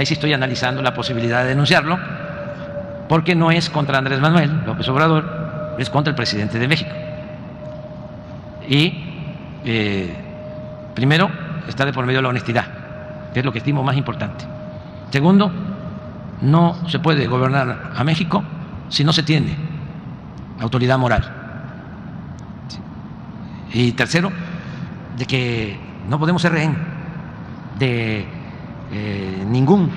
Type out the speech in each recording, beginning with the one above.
ahí sí estoy analizando la posibilidad de denunciarlo, porque no es contra Andrés Manuel López Obrador, es contra el presidente de México. Y eh, primero está de por medio la honestidad, que es lo que estimo más importante. Segundo, no se puede gobernar a México si no se tiene autoridad moral. Y tercero, de que no podemos ser rehén de eh, ningún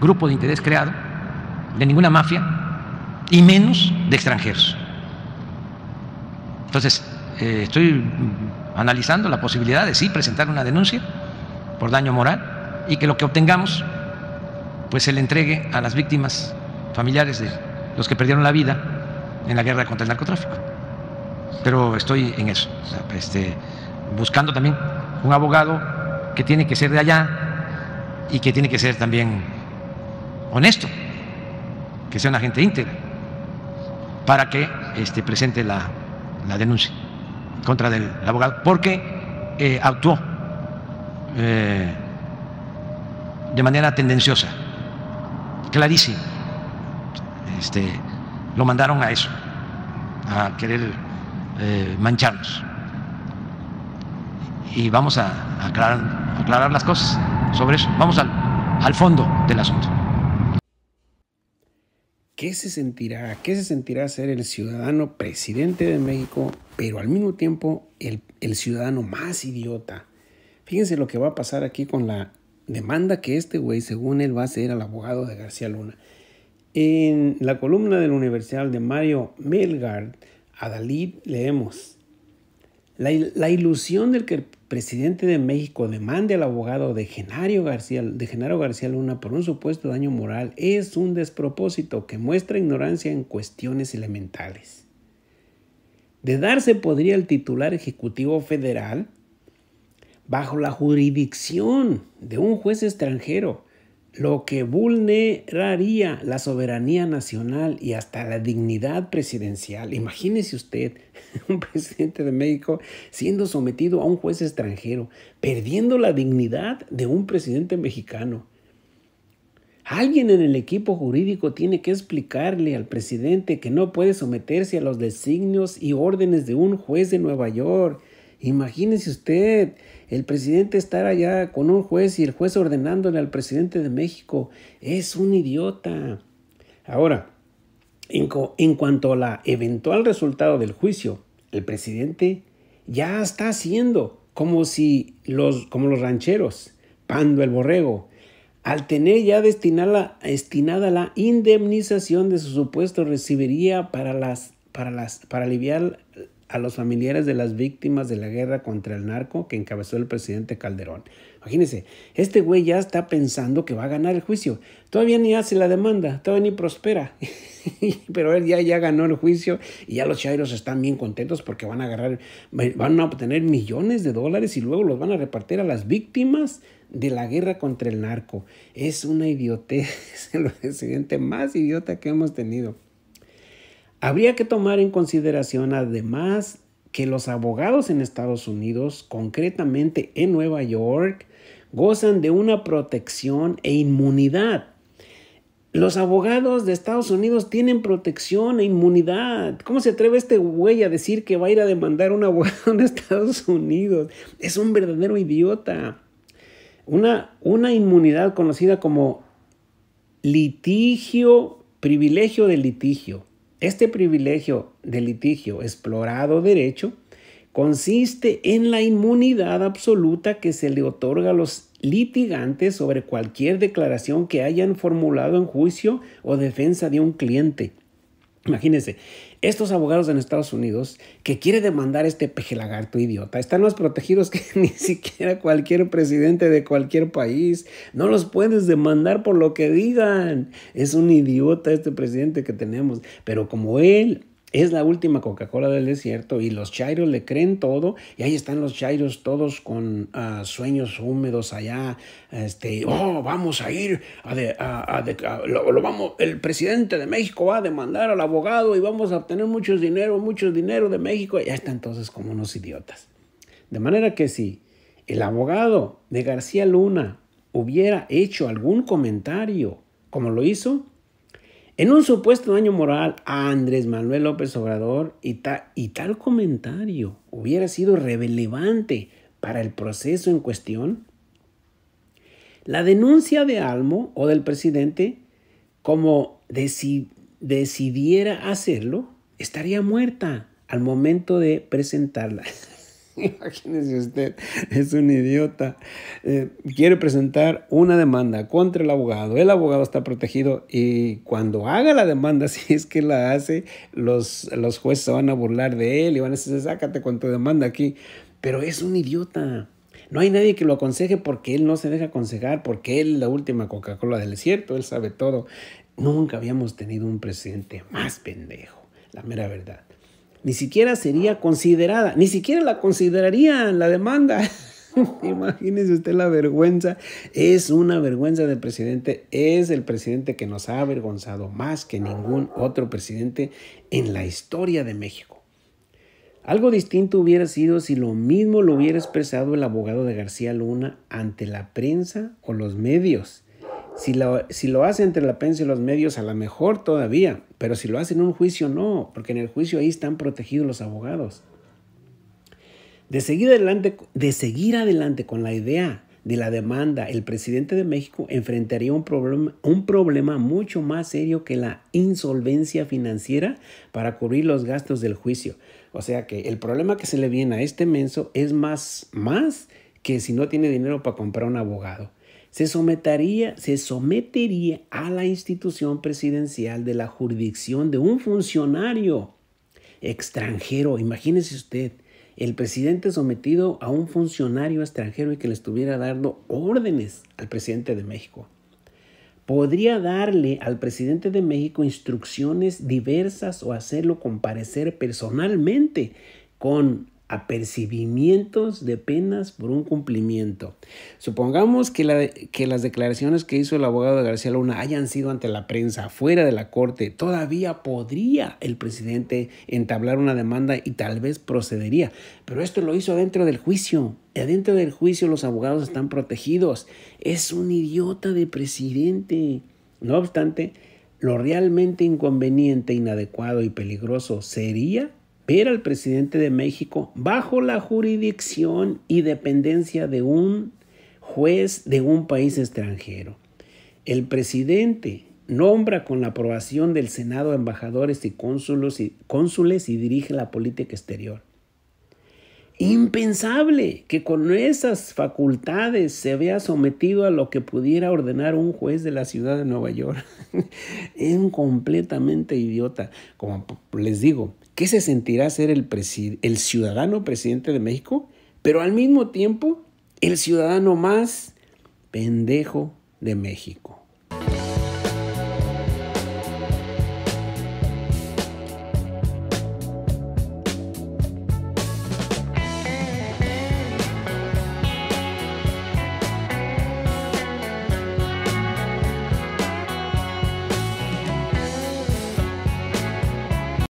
grupo de interés creado, de ninguna mafia, y menos de extranjeros. Entonces, eh, estoy analizando la posibilidad de sí presentar una denuncia por daño moral y que lo que obtengamos pues se le entregue a las víctimas familiares de los que perdieron la vida en la guerra contra el narcotráfico. Pero estoy en eso, este, buscando también un abogado que tiene que ser de allá, y que tiene que ser también honesto, que sea una gente íntegra, para que este, presente la, la denuncia contra del el abogado, porque eh, actuó eh, de manera tendenciosa, clarísima. Este, lo mandaron a eso, a querer eh, mancharnos. Y vamos a aclarar las cosas sobre eso. Vamos al, fondo del asunto. ¿Qué se sentirá? ¿Qué se sentirá ser el ciudadano presidente de México, pero al mismo tiempo el, ciudadano más idiota? Fíjense lo que va a pasar aquí con la demanda que este güey, según él, va a ser al abogado de García Luna. En la columna del Universal de Mario Melgard, a leemos, la, ilusión del que el presidente de México demande al abogado de García, de Genaro García Luna por un supuesto daño moral es un despropósito que muestra ignorancia en cuestiones elementales. De darse podría el titular ejecutivo federal bajo la jurisdicción de un juez extranjero lo que vulneraría la soberanía nacional y hasta la dignidad presidencial. Imagínese usted un presidente de México siendo sometido a un juez extranjero, perdiendo la dignidad de un presidente mexicano. Alguien en el equipo jurídico tiene que explicarle al presidente que no puede someterse a los designios y órdenes de un juez de Nueva York. Imagínese usted el presidente estar allá con un juez y el juez ordenándole al presidente de México. Es un idiota. Ahora, en, cuanto a la eventual resultado del juicio, el presidente ya está haciendo como si los, como los rancheros, pando el borrego, al tener ya destinada, destinada la indemnización de su supuesto recibiría para, las, para, las, para aliviar a los familiares de las víctimas de la guerra contra el narco que encabezó el presidente Calderón. Imagínense, este güey ya está pensando que va a ganar el juicio. Todavía ni hace la demanda, todavía ni prospera. Pero él ya, ya ganó el juicio y ya los chairos están bien contentos porque van a agarrar, van a obtener millones de dólares y luego los van a repartir a las víctimas de la guerra contra el narco. Es una idiotez, el presidente más idiota que hemos tenido. Habría que tomar en consideración además que los abogados en Estados Unidos, concretamente en Nueva York, gozan de una protección e inmunidad. Los abogados de Estados Unidos tienen protección e inmunidad. ¿Cómo se atreve este güey a decir que va a ir a demandar a un abogado en Estados Unidos? Es un verdadero idiota. Una, una inmunidad conocida como litigio, privilegio de litigio. Este privilegio de litigio explorado derecho consiste en la inmunidad absoluta que se le otorga a los litigantes sobre cualquier declaración que hayan formulado en juicio o defensa de un cliente. Imagínense, estos abogados en Estados Unidos que quiere demandar este pejelagarto idiota están más protegidos que ni siquiera cualquier presidente de cualquier país. No los puedes demandar por lo que digan. Es un idiota este presidente que tenemos. Pero como él es la última Coca-Cola del desierto y los chairos le creen todo y ahí están los chairos todos con ah, sueños húmedos allá, este, oh, vamos a ir a, lo, vamos, el presidente de México va a demandar al abogado y vamos a obtener mucho dinero, mucho dinero de México, y ya están entonces como unos idiotas. De manera que si el abogado de García Luna hubiera hecho algún comentario como lo hizo, en un supuesto daño moral a Andrés Manuel López Obrador y, tal comentario hubiera sido relevante para el proceso en cuestión, la denuncia de Almo o del presidente, como decidiera hacerlo, estaría muerta al momento de presentarla. Imagínese usted, es un idiota. Eh, quiere presentar una demanda contra el abogado. El abogado está protegido y cuando haga la demanda, si es que la hace, los, los jueces se van a burlar de él y van a decir, sácate con tu demanda aquí. Pero es un idiota. No hay nadie que lo aconseje porque él no se deja aconsejar, porque él es la última Coca-Cola del desierto, él sabe todo. Nunca habíamos tenido un presidente más pendejo, la mera verdad ni siquiera sería considerada, ni siquiera la considerarían la demanda. Imagínese usted la vergüenza. Es una vergüenza del presidente. Es el presidente que nos ha avergonzado más que ningún otro presidente en la historia de México. Algo distinto hubiera sido si lo mismo lo hubiera expresado el abogado de García Luna ante la prensa o los medios. Si lo, hace entre la prensa y los medios, a lo mejor todavía, pero si lo hace en un juicio, no, porque en el juicio ahí están protegidos los abogados. De seguir adelante, de seguir adelante con la idea de la demanda, el presidente de México enfrentaría un problema, un problema mucho más serio que la insolvencia financiera para cubrir los gastos del juicio. O sea que el problema que se le viene a este menso es más, más que si no tiene dinero para comprar un abogado se sometería, se sometería a la institución presidencial de la jurisdicción de un funcionario extranjero. Imagínese usted, el presidente sometido a un funcionario extranjero y que le estuviera dando órdenes al presidente de México. Podría darle al presidente de México instrucciones diversas o hacerlo comparecer personalmente con apercibimientos de penas por un cumplimiento. Supongamos que, las declaraciones que hizo el abogado de García Luna hayan sido ante la prensa, fuera de la corte, todavía podría el presidente entablar una demanda y tal vez procedería, pero esto lo hizo dentro del juicio. Adentro del juicio los abogados están protegidos. Es un idiota de presidente. No obstante, lo realmente inconveniente, inadecuado y peligroso sería pero el presidente de México bajo la jurisdicción y dependencia de un juez de un país extranjero. El presidente nombra con la aprobación del Senado embajadores y y, cónsules y dirige la política exterior. Impensable que con esas facultades se vea sometido a lo que pudiera ordenar un juez de la ciudad de Nueva York. es un completamente idiota. Como les digo, ¿qué se sentirá ser el, el ciudadano presidente de México? Pero al mismo tiempo, el ciudadano más pendejo de México.